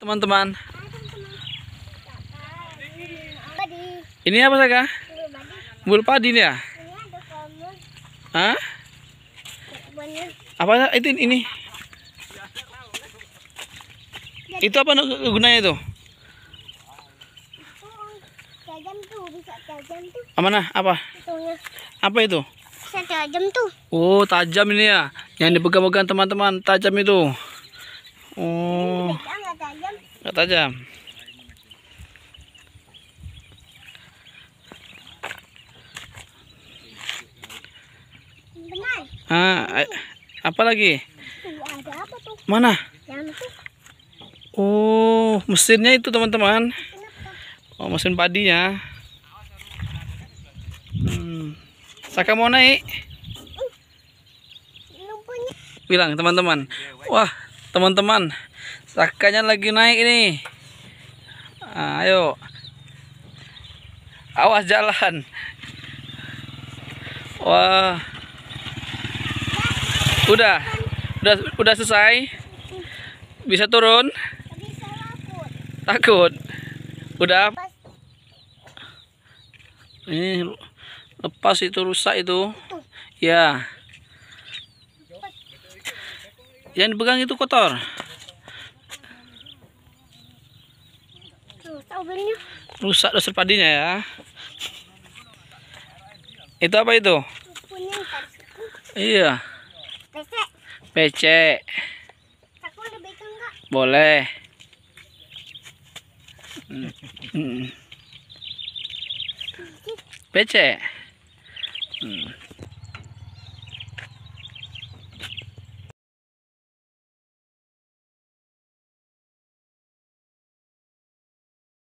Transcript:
teman-teman ini apa saja? bulu padi nih ya? Hah? apa itu ini? itu apa gunanya itu? tajam Apa? Apa itu? tajam tuh. Oh, tajam ini ya. Yang dipegang-pegang teman-teman, tajam itu. Oh agak tajam ah eh, apa lagi mana oh mesinnya itu teman-teman oh mesin padinya hmm. Saka mau naik bilang teman-teman wah teman-teman Sakanya lagi naik ini. Nah, ayo. Awas jalan. Wah. Udah. Udah udah selesai. Bisa turun? Takut. Udah. Ini lepas itu rusak itu. Ya. Yang dipegang itu kotor. Rusak mobilnya. padinya ya. Itu apa itu? iya. Pecek. Boleh. pc Hmm.